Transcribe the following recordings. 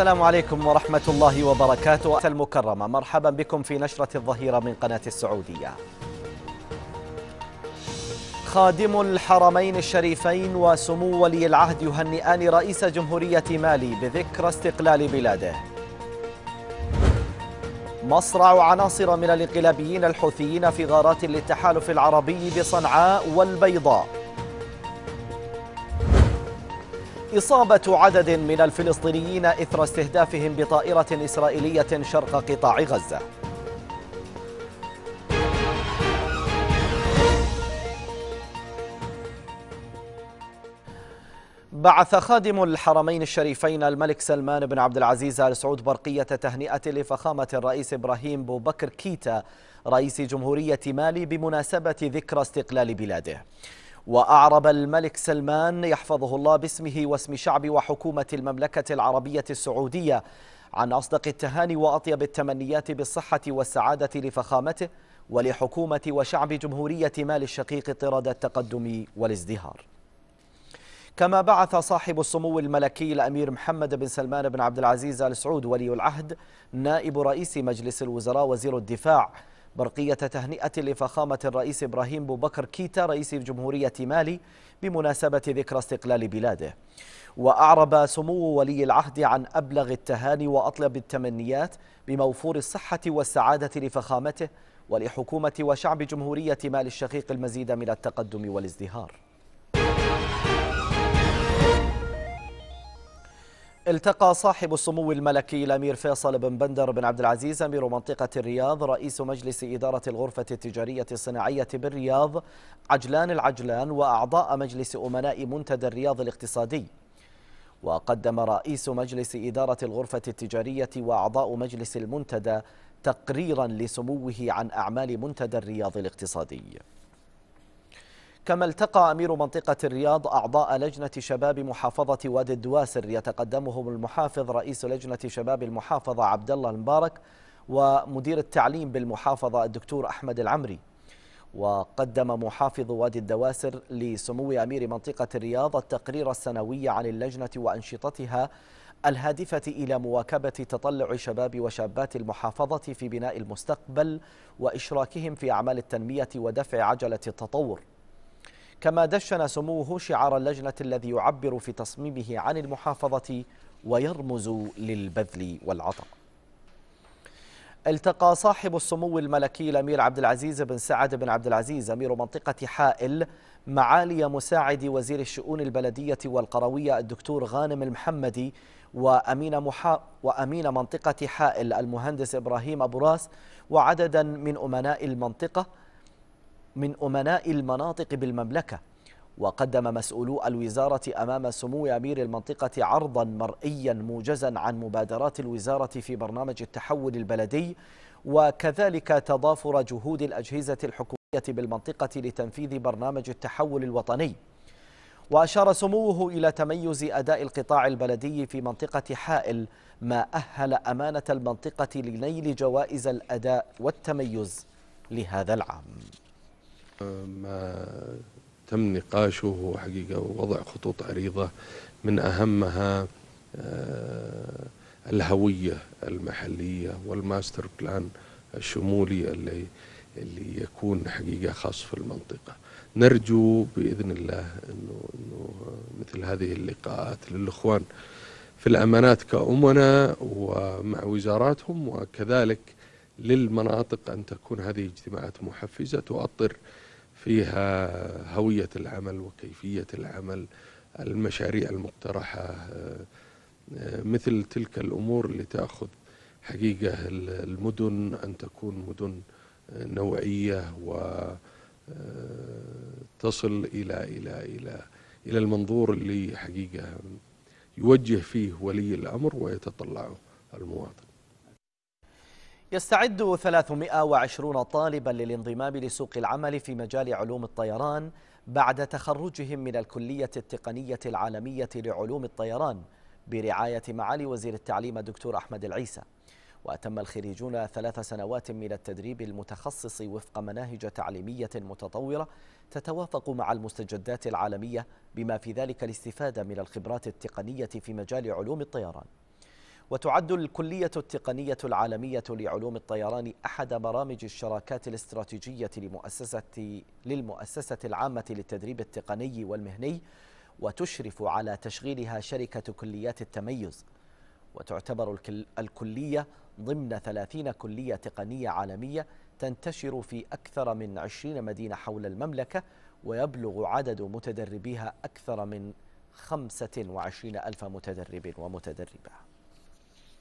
السلام عليكم ورحمة الله وبركاته المكرمة مرحبا بكم في نشرة الظهيرة من قناة السعودية خادم الحرمين الشريفين وسمو ولي العهد يهنئان رئيس جمهورية مالي بذكرى استقلال بلاده مصرع عناصر من الانقلابيين الحوثيين في غارات للتحالف العربي بصنعاء والبيضاء إصابة عدد من الفلسطينيين إثر استهدافهم بطائرة إسرائيلية شرق قطاع غزة بعث خادم الحرمين الشريفين الملك سلمان بن عبد العزيز ال سعود برقية تهنئة لفخامة الرئيس إبراهيم بوبكر كيتا رئيس جمهورية مالي بمناسبة ذكرى استقلال بلاده وأعرب الملك سلمان يحفظه الله باسمه واسم شعب وحكومة المملكة العربية السعودية عن أصدق التهاني وأطيب التمنيات بالصحة والسعادة لفخامته ولحكومة وشعب جمهورية مال الشقيق طرد التقدم والازدهار كما بعث صاحب السمو الملكي الأمير محمد بن سلمان بن عبد العزيز آل سعود ولي العهد نائب رئيس مجلس الوزراء وزير الدفاع برقية تهنئة لفخامة الرئيس إبراهيم بوبكر كيتا رئيس جمهورية مالي بمناسبة ذكرى استقلال بلاده وأعرب سمو ولي العهد عن أبلغ التهاني وأطلب التمنيات بموفور الصحة والسعادة لفخامته ولحكومة وشعب جمهورية مالي الشقيق المزيد من التقدم والازدهار التقى صاحب السمو الملكي الأمير فيصل بن بندر بن عبد العزيز أمير منطقة الرياض رئيس مجلس إدارة الغرفة التجارية الصناعية بالرياض عجلان العجلان وأعضاء مجلس أمناء منتدى الرياض الاقتصادي وقدم رئيس مجلس إدارة الغرفة التجارية وأعضاء مجلس المنتدى تقريرا لسموه عن أعمال منتدى الرياض الاقتصادي كما التقى أمير منطقة الرياض أعضاء لجنة شباب محافظة وادي الدواسر يتقدمهم المحافظ رئيس لجنة شباب المحافظة عبد الله المبارك ومدير التعليم بالمحافظة الدكتور أحمد العمري وقدم محافظ وادي الدواسر لسمو أمير منطقة الرياض التقرير السنوي عن اللجنة وأنشطتها الهادفة إلى مواكبة تطلع شباب وشابات المحافظة في بناء المستقبل وإشراكهم في أعمال التنمية ودفع عجلة التطور كما دشن سموه شعار اللجنة الذي يعبر في تصميمه عن المحافظة ويرمز للبذل والعطاء التقى صاحب السمو الملكي الأمير عبد العزيز بن سعد بن عبد العزيز أمير منطقة حائل معالي مساعد وزير الشؤون البلدية والقروية الدكتور غانم المحمدي وأمين, محا وأمين منطقة حائل المهندس إبراهيم أبو راس وعددا من أمناء المنطقة من أمناء المناطق بالمملكة وقدم مسؤولو الوزارة أمام سمو أمير المنطقة عرضا مرئيا موجزا عن مبادرات الوزارة في برنامج التحول البلدي وكذلك تضافر جهود الأجهزة الحكومية بالمنطقة لتنفيذ برنامج التحول الوطني وأشار سموه إلى تميز أداء القطاع البلدي في منطقة حائل ما أهل أمانة المنطقة لنيل جوائز الأداء والتميز لهذا العام ما تم نقاشه حقيقة ووضع خطوط عريضة من أهمها آه، الهوية المحلية والماستر بلان الشمولي اللي اللي يكون حقيقة خاص في المنطقة نرجو بإذن الله أنه, إنه مثل هذه اللقاءات للإخوان في الأمانات كأمنا ومع وزاراتهم وكذلك للمناطق أن تكون هذه اجتماعات محفزة تؤطر فيها هوية العمل وكيفية العمل المشاريع المقترحة آه، مثل تلك الأمور اللي تأخذ حقيقة المدن أن تكون مدن نوعية وتصل آه، إلى إلى إلى إلى المنظور اللي حقيقة يوجه فيه ولي الأمر ويتطلعه المواطن يستعد 320 طالبا للانضمام لسوق العمل في مجال علوم الطيران بعد تخرجهم من الكلية التقنية العالمية لعلوم الطيران برعاية معالي وزير التعليم الدكتور أحمد العيسى وأتم الخريجون ثلاث سنوات من التدريب المتخصص وفق مناهج تعليمية متطورة تتوافق مع المستجدات العالمية بما في ذلك الاستفادة من الخبرات التقنية في مجال علوم الطيران وتعد الكلية التقنية العالمية لعلوم الطيران أحد برامج الشراكات الاستراتيجية لمؤسسة للمؤسسة العامة للتدريب التقني والمهني وتشرف على تشغيلها شركة كليات التميز وتعتبر الكلية ضمن 30 كلية تقنية عالمية تنتشر في أكثر من 20 مدينة حول المملكة ويبلغ عدد متدربيها أكثر من 25 ألف متدرب ومتدربة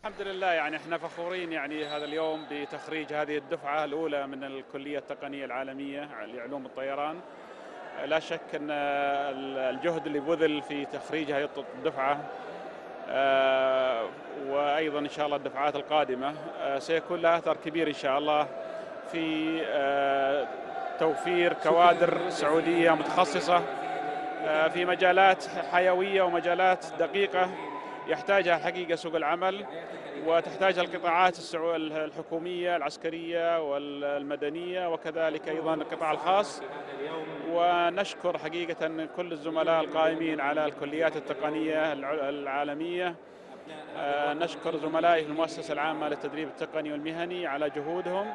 الحمد لله يعني احنا فخورين يعني هذا اليوم بتخريج هذه الدفعه الاولى من الكليه التقنيه العالميه لعلوم الطيران لا شك ان الجهد اللي بذل في تخريج هذه الدفعه آه، وايضا ان شاء الله الدفعات القادمه آه، سيكون لها اثر كبير ان شاء الله في آه، توفير كوادر سعوديه متخصصه في مجالات حيويه ومجالات دقيقه يحتاجها الحقيقة سوق العمل وتحتاجها القطاعات الحكومية العسكرية والمدنية وكذلك أيضا القطاع الخاص ونشكر حقيقة كل الزملاء القائمين على الكليات التقنية العالمية آه، نشكر زملائي في المؤسسة العامة للتدريب التقني والمهني على جهودهم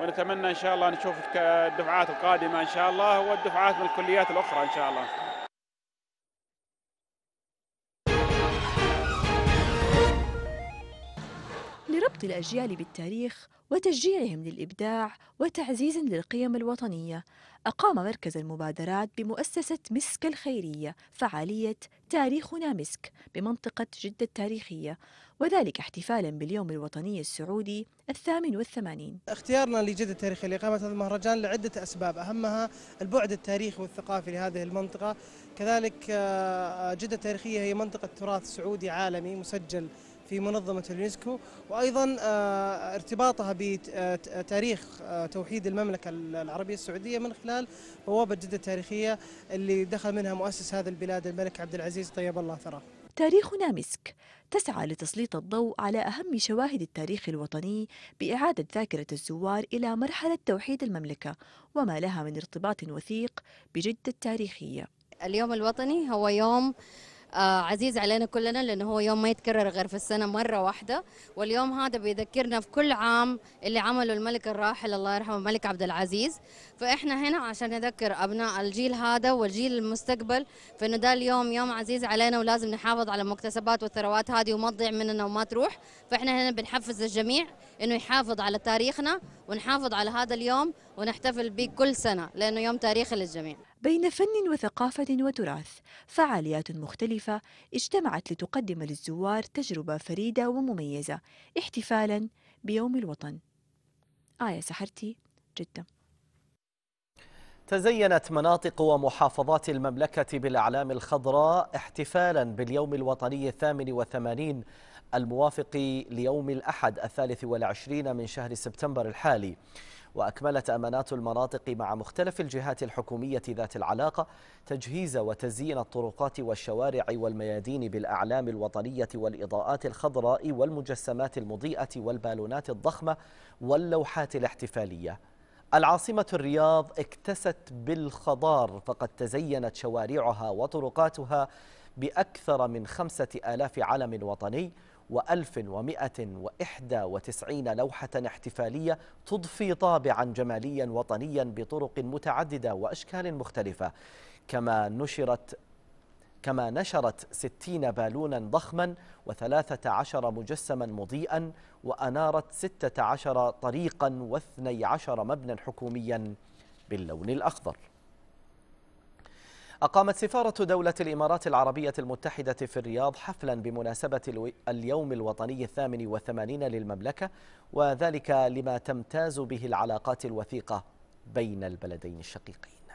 ونتمنى إن شاء الله نشوف الدفعات القادمة إن شاء الله والدفعات من الكليات الأخرى إن شاء الله ربط الأجيال بالتاريخ وتشجيعهم للإبداع وتعزيز للقيم الوطنية أقام مركز المبادرات بمؤسسة مسك الخيرية فعالية تاريخنا مسك بمنطقة جدة التاريخية وذلك احتفالا باليوم الوطني السعودي الثامن والثمانين اختيارنا لجدة التاريخية لإقامة هذا المهرجان لعدة أسباب أهمها البعد التاريخي والثقافي لهذه المنطقة كذلك آه، جدة التاريخية هي منطقة تراث سعودي عالمي مسجل في منظمة اليونسكو وأيضا آه، ارتباطها بتاريخ آه، توحيد المملكة العربية السعودية من خلال بوابة جدة التاريخية اللي دخل منها مؤسس هذا البلاد الملك عبد العزيز طيب الله ثراه تاريخنا مسك تسعى لتسليط الضوء على أهم شواهد التاريخ الوطني بإعادة ذاكرة الزوار إلى مرحلة توحيد المملكة وما لها من ارتباط وثيق بجدة التاريخية اليوم الوطني هو يوم آه، عزيز علينا كلنا لأنه هو يوم ما يتكرر غير في السنة مرة واحدة واليوم هذا بيذكرنا في كل عام اللي عمله الملك الراحل الله يرحمه الملك عبد العزيز فإحنا هنا عشان نذكر أبناء الجيل هذا والجيل المستقبل فإنه ده اليوم يوم عزيز علينا ولازم نحافظ على المكتسبات والثروات هذه وما تضيع مننا وما تروح فإحنا هنا بنحفز الجميع إنه يحافظ على تاريخنا ونحافظ على هذا اليوم ونحتفل به كل سنة لأنه يوم تاريخي للجميع بين فن وثقافة وتراث فعاليات مختلفة اجتمعت لتقدم للزوار تجربة فريدة ومميزة احتفالا بيوم الوطن آية سحرتي جدا تزينت مناطق ومحافظات المملكة بالأعلام الخضراء احتفالا باليوم الوطني الثامن والثمانين الموافق ليوم الأحد الثالث والعشرين من شهر سبتمبر الحالي وأكملت أمانات المناطق مع مختلف الجهات الحكومية ذات العلاقة تجهيز وتزيين الطرقات والشوارع والميادين بالأعلام الوطنية والإضاءات الخضراء والمجسمات المضيئة والبالونات الضخمة واللوحات الاحتفالية العاصمة الرياض اكتست بالخضار فقد تزينت شوارعها وطرقاتها بأكثر من خمسة آلاف علم وطني 1191 لوحة احتفالية تضفي طابعا جماليا وطنيا بطرق متعددة وأشكال مختلفة كما نشرت كما نشرت ستين بالونا ضخما وثلاثة عشر مجسما مضيئا وأنارت ستة عشر طريقا واثني عشر مبنى حكوميا باللون الأخضر أقامت سفارة دولة الإمارات العربية المتحدة في الرياض حفلا بمناسبة اليوم الوطني الثامن والثمانين للمملكة وذلك لما تمتاز به العلاقات الوثيقة بين البلدين الشقيقين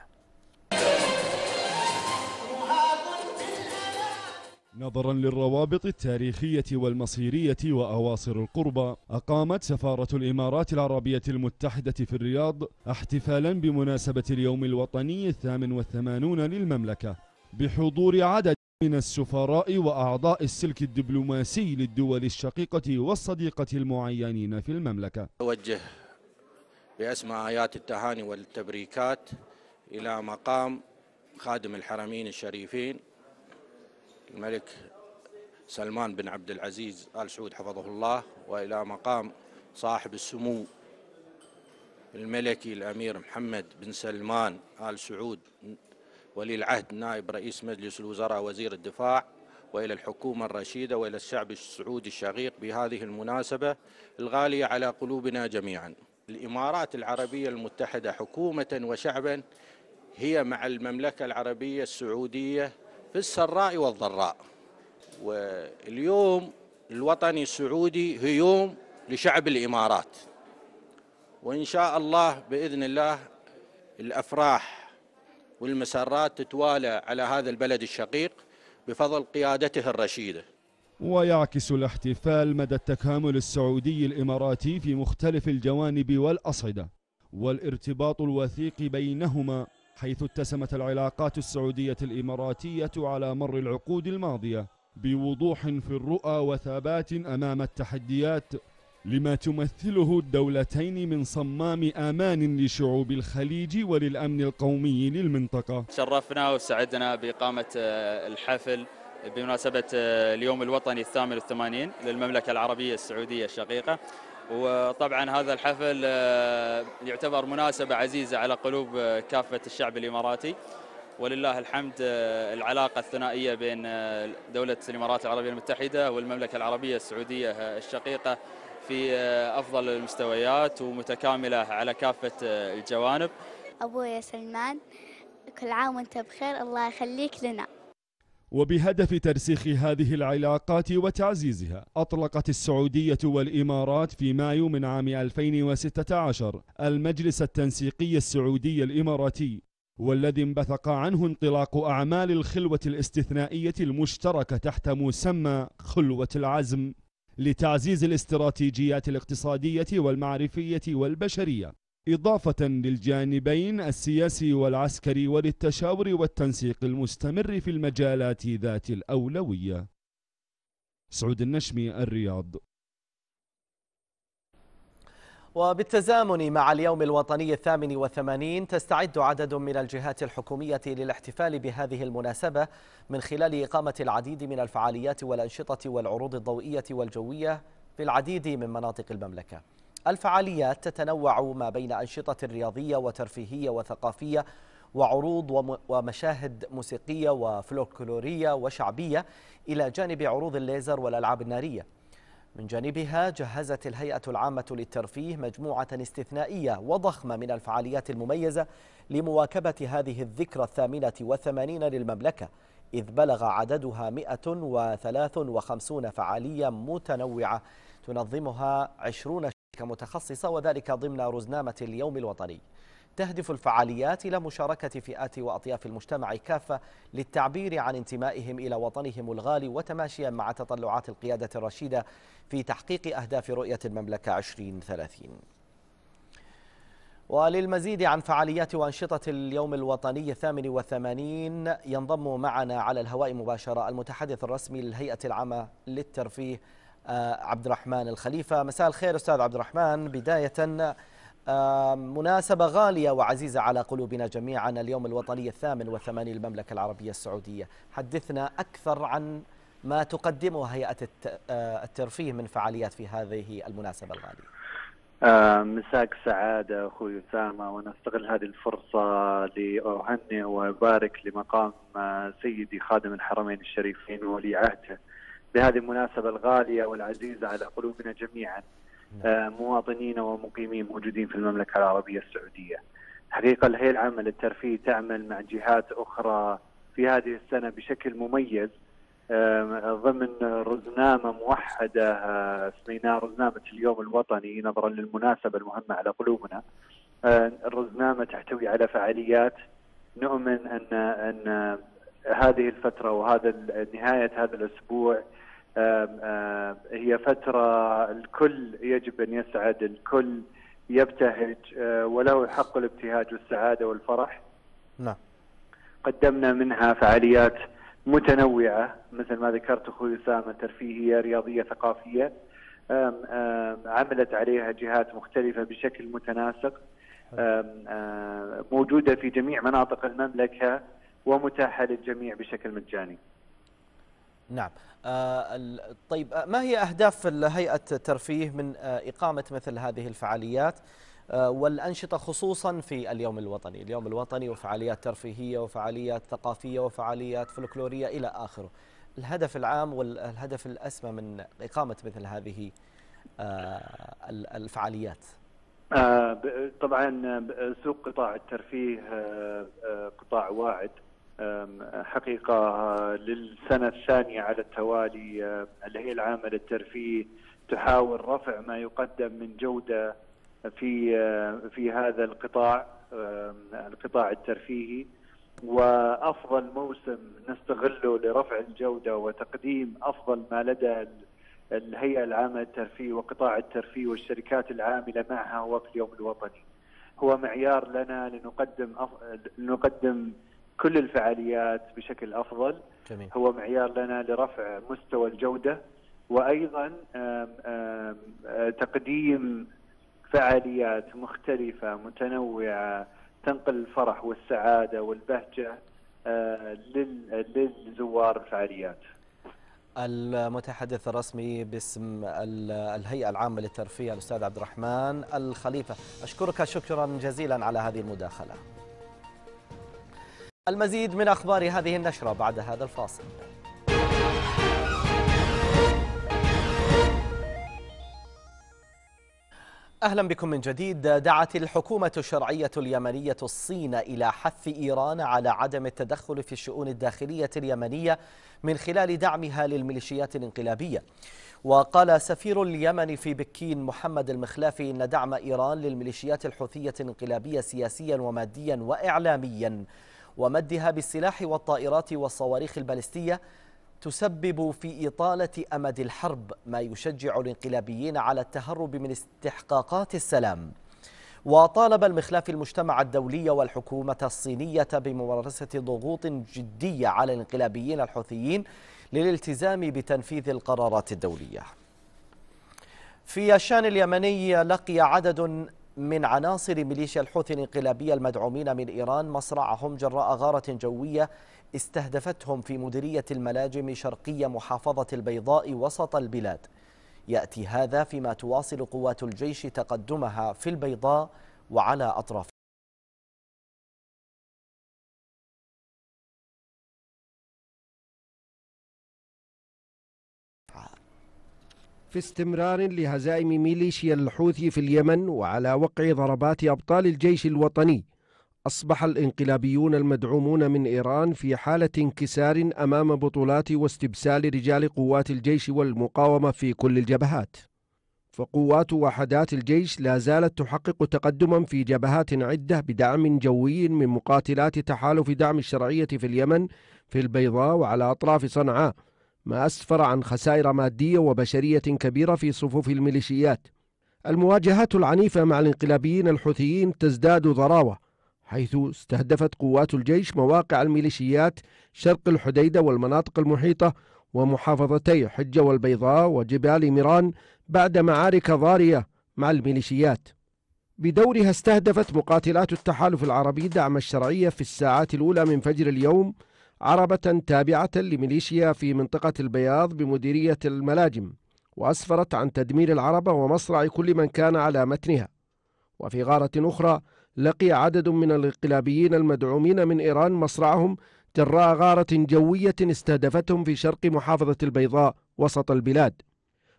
نظرا للروابط التاريخية والمصيرية وأواصر القربة أقامت سفارة الإمارات العربية المتحدة في الرياض احتفالا بمناسبة اليوم الوطني الثامن والثمانون للمملكة بحضور عدد من السفراء وأعضاء السلك الدبلوماسي للدول الشقيقة والصديقة المعينين في المملكة أوجه بأسمى آيات التهاني والتبريكات إلى مقام خادم الحرمين الشريفين الملك سلمان بن عبد العزيز آل سعود حفظه الله وإلى مقام صاحب السمو الملكي الأمير محمد بن سلمان آل سعود ولي العهد نائب رئيس مجلس الوزراء وزير الدفاع وإلى الحكومة الرشيدة وإلى الشعب السعودي الشقيق بهذه المناسبة الغالية على قلوبنا جميعا الإمارات العربية المتحدة حكومة وشعبا هي مع المملكة العربية السعودية في السراء والضراء واليوم الوطني السعودي هو يوم لشعب الإمارات وإن شاء الله بإذن الله الأفراح والمسرات تتوالى على هذا البلد الشقيق بفضل قيادته الرشيده ويعكس الاحتفال مدى التكامل السعودي الإماراتي في مختلف الجوانب والأصعدة والارتباط الوثيق بينهما حيث اتسمت العلاقات السعودية الإماراتية على مر العقود الماضية بوضوح في الرؤى وثبات أمام التحديات لما تمثله الدولتين من صمام امان لشعوب الخليج وللامن القومي للمنطقه. شرفنا وسعدنا باقامه آه، الحفل بمناسبه آه، اليوم الوطني الثامن والثمانين للمملكه العربيه السعوديه الشقيقه وطبعا هذا الحفل آه، يعتبر مناسبة عزيزة على قلوب آه، كافة الشعب الإماراتي ولله الحمد آه، العلاقة الثنائية بين دولة الإمارات العربية المتحدة والمملكة العربية السعودية الشقيقة في أفضل المستويات ومتكاملة على كافة الجوانب أبويا سلمان كل عام وانت بخير الله يخليك لنا وبهدف ترسيخ هذه العلاقات وتعزيزها أطلقت السعودية والإمارات في مايو من عام 2016 المجلس التنسيقي السعودي الإماراتي والذي انبثق عنه انطلاق أعمال الخلوة الاستثنائية المشتركة تحت مسمى خلوة العزم لتعزيز الاستراتيجيات الاقتصادية والمعرفية والبشرية إضافة للجانبين السياسي والعسكري وللتشاور والتنسيق المستمر في المجالات ذات الأولوية سعود النشمي الرياض وبالتزامن مع اليوم الوطني الثامن والثمانين تستعد عدد من الجهات الحكومية للاحتفال بهذه المناسبة من خلال إقامة العديد من الفعاليات والأنشطة والعروض الضوئية والجوية في العديد من مناطق المملكة الفعاليات تتنوع ما بين أنشطة رياضية وترفيهية وثقافية وعروض ومشاهد موسيقية وفلكلورية وشعبية إلى جانب عروض الليزر والألعاب النارية من جانبها جهزت الهيئة العامة للترفيه مجموعة استثنائية وضخمة من الفعاليات المميزة لمواكبة هذه الذكرى الثامنة والثمانين للمملكة إذ بلغ عددها 153 فعالية متنوعة تنظمها 20 كمتخصصة وذلك ضمن رزنامة اليوم الوطني تهدف الفعاليات إلى مشاركة فئات وأطياف المجتمع كافة للتعبير عن انتمائهم إلى وطنهم الغالي وتماشيا مع تطلعات القيادة الرشيدة في تحقيق أهداف رؤية المملكة 2030 وللمزيد عن فعاليات وأنشطة اليوم الوطني الثامن وثمانين ينضم معنا على الهواء مباشرة المتحدث الرسمي للهيئة العامة للترفيه آه، عبد الرحمن الخليفة مساء الخير أستاذ عبد الرحمن بداية آه، مناسبة غالية وعزيزة على قلوبنا جميعا اليوم الوطني الثامن والثمانين للمملكة العربية السعودية حدثنا أكثر عن ما تقدمه هيئة آه، الترفيه من فعاليات في هذه المناسبة الغالية مساك سعادة أخوي أسامة وأنا أستغل هذه الفرصة لأهنئ وأبارك لمقام سيدي خادم الحرمين الشريفين وولي عهده بهذه المناسبة الغالية والعزيزة على قلوبنا جميعا آه، مواطنين ومقيمين موجودين في المملكة العربية السعودية حقيقة الهيئة العامة للترفيه تعمل مع جهات أخرى في هذه السنة بشكل مميز آه، ضمن رزنامة موحدة آه، سميناها رزنامة اليوم الوطني نظرا للمناسبة المهمة على قلوبنا الرزنامة تحتوي على فعاليات نؤمن أن أن هذه الفترة وهذا نهاية هذا الأسبوع هي فترة الكل يجب أن يسعد الكل يبتهج وله حق الابتهاج والسعادة والفرح نعم قدمنا منها فعاليات متنوعة مثل ما ذكرت أخوي أسامة ترفيهية رياضية ثقافية عملت عليها جهات مختلفة بشكل متناسق موجودة في جميع مناطق المملكة ومتاحة للجميع بشكل مجاني نعم آه، طيب آه، ما هي أهداف هيئة الترفيه من آه، إقامة مثل هذه الفعاليات والأنشطة خصوصا في اليوم الوطني اليوم الوطني وفعاليات ترفيهية وفعاليات ثقافية وفعاليات فلكلورية إلى آخره الهدف العام والهدف الأسمى من إقامة مثل هذه الفعاليات طبعا سوق قطاع الترفيه قطاع واعد حقيقة آه، للسنة الثانية على التوالي آه، الهيئة العامة للترفيه تحاول رفع ما يقدم من جودة في آه، في هذا القطاع القطاع الترفيهي وافضل موسم نستغله لرفع الجوده وتقديم افضل ما لدى الهيئه العامه للترفيه وقطاع الترفيه والشركات العامله معها هو في اليوم الوطني. هو معيار لنا لنقدم أف... لنقدم كل الفعاليات بشكل افضل جميل. هو معيار لنا لرفع مستوى الجوده وايضا تقديم فعاليات مختلفه متنوعه تنقل الفرح والسعاده والبهجه آه، للزوار الفعاليات المتحدث الرسمي باسم الهيئة العامة للترفيه الأستاذ عبد الرحمن الخليفة أشكرك شكرا جزيلا على هذه المداخلة المزيد من أخبار هذه النشرة بعد هذا الفاصل أهلا بكم من جديد دعت الحكومة الشرعية اليمنية الصين إلى حث إيران على عدم التدخل في الشؤون الداخلية اليمنية من خلال دعمها للميليشيات الانقلابية وقال سفير اليمن في بكين محمد المخلافي إن دعم إيران للميليشيات الحوثية الانقلابية سياسيا وماديا وإعلاميا ومدها بالسلاح والطائرات والصواريخ البالستية تسبب في إطالة أمد الحرب ما يشجع الانقلابيين على التهرب من استحقاقات السلام وطالب المخلاف المجتمع الدولي والحكومة الصينية بممارسة ضغوط جدية على الانقلابيين الحوثيين للالتزام بتنفيذ القرارات الدولية في الشان اليمني لقي عدد من عناصر ميليشيا الحوثي الانقلابية المدعومين من إيران مصرعهم جراء غارة جوية استهدفتهم في مديرية الملاجم شرقية محافظة البيضاء وسط البلاد يأتي هذا فيما تواصل قوات الجيش تقدمها في البيضاء وعلى أطرافها في استمرار لهزائم ميليشيا الحوثي في اليمن وعلى وقع ضربات أبطال الجيش الوطني أصبح الانقلابيون المدعومون من إيران في حالة انكسار أمام بطولات واستبسال رجال قوات الجيش والمقاومة في كل الجبهات فقوات وحدات الجيش لا زالت تحقق تقدما في جبهات عدة بدعم جوي من مقاتلات تحالف دعم الشرعية في اليمن في البيضاء وعلى أطراف صنعاء ما أسفر عن خسائر مادية وبشرية كبيرة في صفوف الميليشيات المواجهات العنيفة مع الانقلابيين الحوثيين تزداد ضراوة حيث استهدفت قوات الجيش مواقع الميليشيات شرق الحديدة والمناطق المحيطة ومحافظتي حجة والبيضاء وجبال ميران بعد معارك ضارية مع الميليشيات بدورها استهدفت مقاتلات التحالف العربي دعم الشرعية في الساعات الأولى من فجر اليوم عربة تابعة لميليشيا في منطقة البياض بمديرية الملاجم وأسفرت عن تدمير العربة ومصرع كل من كان على متنها وفي غارة أخرى لقي عدد من الانقلابيين المدعومين من إيران مصرعهم جراء غارة جوية استهدفتهم في شرق محافظة البيضاء وسط البلاد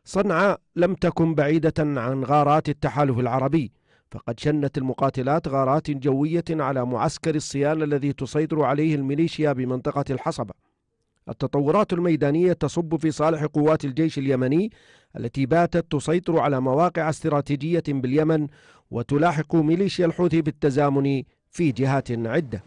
صنعاء لم تكن بعيدة عن غارات التحالف العربي فقد شنت المقاتلات غارات جوية على معسكر الصيال الذي تسيطر عليه الميليشيا بمنطقة الحصبة التطورات الميدانية تصب في صالح قوات الجيش اليمني التي باتت تسيطر على مواقع استراتيجية باليمن وتلاحق ميليشيا الحوثي بالتزامن في جهات عده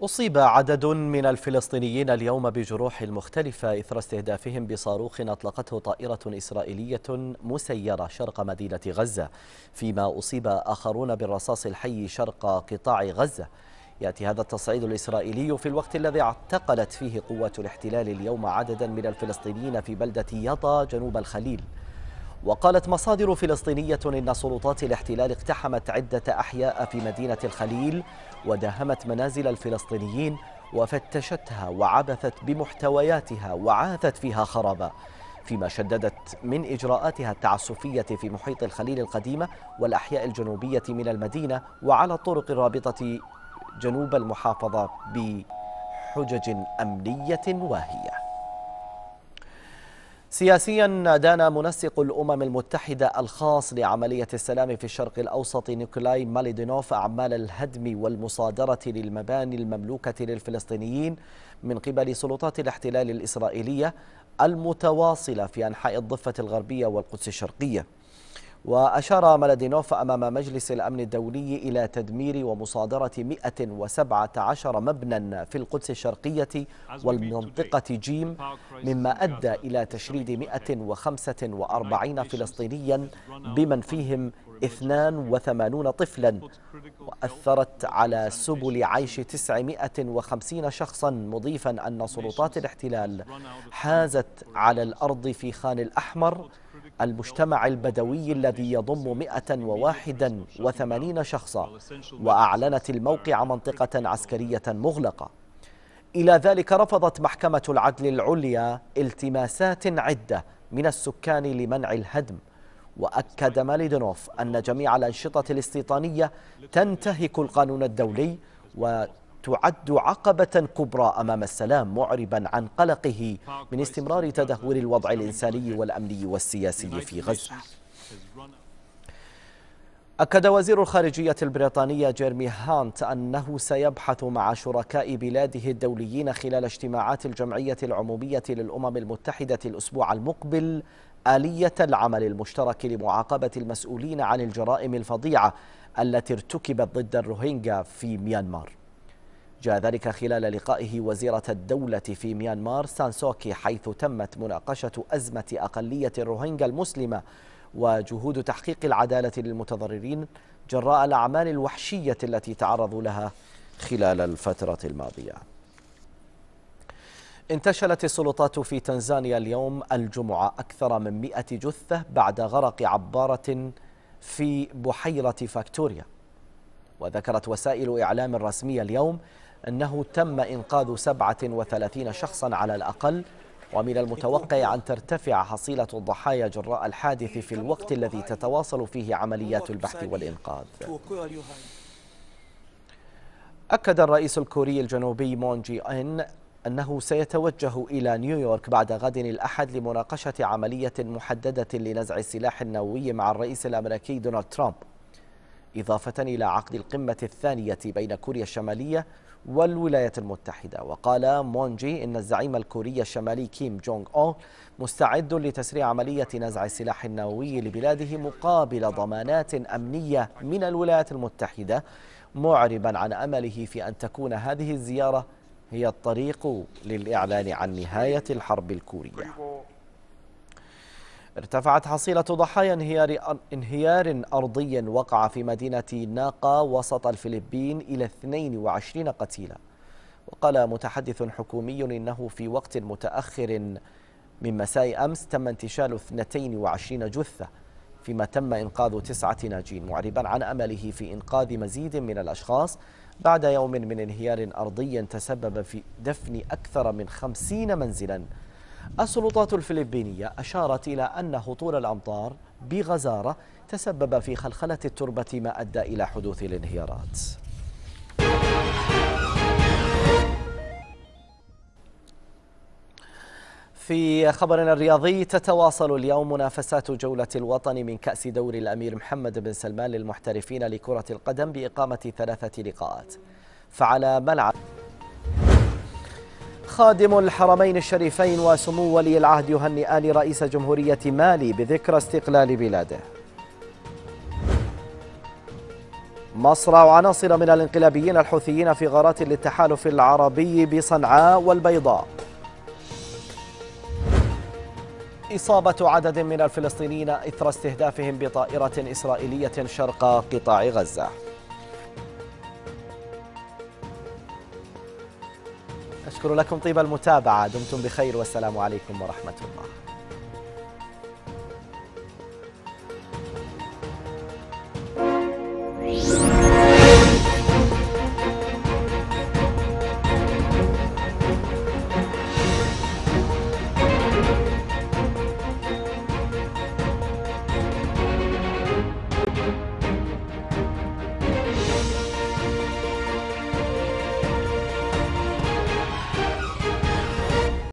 أصيب عدد من الفلسطينيين اليوم بجروح مختلفة إثر استهدافهم بصاروخ أطلقته طائرة إسرائيلية مسيرة شرق مدينة غزة فيما أصيب آخرون بالرصاص الحي شرق قطاع غزة يأتي هذا التصعيد الإسرائيلي في الوقت الذي اعتقلت فيه قوات الاحتلال اليوم عددا من الفلسطينيين في بلدة يطا جنوب الخليل وقالت مصادر فلسطينية إن سلطات الاحتلال اقتحمت عدة أحياء في مدينة الخليل وداهمت منازل الفلسطينيين وفتشتها وعبثت بمحتوياتها وعاثت فيها خرابا فيما شددت من إجراءاتها التعسفية في محيط الخليل القديمة والأحياء الجنوبية من المدينة وعلى الطرق الرابطة جنوب المحافظة بحجج أمنية واهية سياسيا دان منسق الأمم المتحدة الخاص لعملية السلام في الشرق الأوسط نيكولاي ماليدينوف أعمال الهدم والمصادرة للمباني المملوكة للفلسطينيين من قبل سلطات الاحتلال الإسرائيلية المتواصلة في أنحاء الضفة الغربية والقدس الشرقية وأشار ملادينوف أمام مجلس الأمن الدولي إلى تدمير ومصادرة 117 مبنى في القدس الشرقية والمنطقة جيم مما أدى إلى تشريد 145 فلسطينيا بمن فيهم 82 طفلا وأثرت على سبل عيش 950 شخصا مضيفا أن سلطات الاحتلال حازت على الأرض في خان الأحمر المجتمع البدوي الذي يضم 181 شخصا وأعلنت الموقع منطقة عسكرية مغلقة إلى ذلك رفضت محكمة العدل العليا التماسات عدة من السكان لمنع الهدم وأكد ماليدونوف أن جميع الأنشطة الاستيطانية تنتهك القانون الدولي و تعد عقبة كبرى أمام السلام معربا عن قلقه من استمرار تدهور الوضع الإنساني والأمني والسياسي في غزة أكد وزير الخارجية البريطانية جيرمي هانت أنه سيبحث مع شركاء بلاده الدوليين خلال اجتماعات الجمعية العمومية للأمم المتحدة الأسبوع المقبل آلية العمل المشترك لمعاقبة المسؤولين عن الجرائم الفظيعة التي ارتكبت ضد الروهينجا في ميانمار جاء ذلك خلال لقائه وزيرة الدولة في ميانمار سانسوكي حيث تمت مناقشة أزمة أقلية الروهينجا المسلمة وجهود تحقيق العدالة للمتضررين جراء الأعمال الوحشية التي تعرضوا لها خلال الفترة الماضية انتشلت السلطات في تنزانيا اليوم الجمعة أكثر من مئة جثة بعد غرق عبارة في بحيرة فاكتوريا وذكرت وسائل إعلام رسمية اليوم أنه تم إنقاذ 37 شخصا على الأقل ومن المتوقع أن ترتفع حصيلة الضحايا جراء الحادث في الوقت الذي تتواصل فيه عمليات البحث والإنقاذ أكد الرئيس الكوري الجنوبي مون جي إن أنه سيتوجه إلى نيويورك بعد غد الأحد لمناقشة عملية محددة لنزع السلاح النووي مع الرئيس الأمريكي دونالد ترامب إضافة إلى عقد القمة الثانية بين كوريا الشمالية والولايات المتحدة وقال مونجي إن الزعيم الكوري الشمالي كيم جونغ أون مستعد لتسريع عملية نزع السلاح النووي لبلاده مقابل ضمانات أمنية من الولايات المتحدة معربا عن أمله في أن تكون هذه الزيارة هي الطريق للإعلان عن نهاية الحرب الكورية ارتفعت حصيلة ضحايا انهيار, انهيار أرضي وقع في مدينة ناقا وسط الفلبين إلى 22 قتيلا وقال متحدث حكومي إنه في وقت متأخر من مساء أمس تم انتشال 22 جثة فيما تم إنقاذ تسعة ناجين معربا عن أمله في إنقاذ مزيد من الأشخاص بعد يوم من انهيار أرضي تسبب في دفن أكثر من خمسين منزلا السلطات الفلبينية أشارت إلى أن هطول الأمطار بغزارة تسبب في خلخلة التربة ما أدى إلى حدوث الانهيارات في خبرنا الرياضي تتواصل اليوم منافسات جولة الوطن من كأس دور الأمير محمد بن سلمان للمحترفين لكرة القدم بإقامة ثلاثة لقاءات فعلى ملعب خادم الحرمين الشريفين وسمو ولي العهد يهنئان رئيس جمهورية مالي بذكرى استقلال بلاده مصرع عناصر من الانقلابيين الحوثيين في غارات للتحالف العربي بصنعاء والبيضاء إصابة عدد من الفلسطينيين إثر استهدافهم بطائرة إسرائيلية شرق قطاع غزة أشكر لكم طيب المتابعة دمتم بخير والسلام عليكم ورحمة الله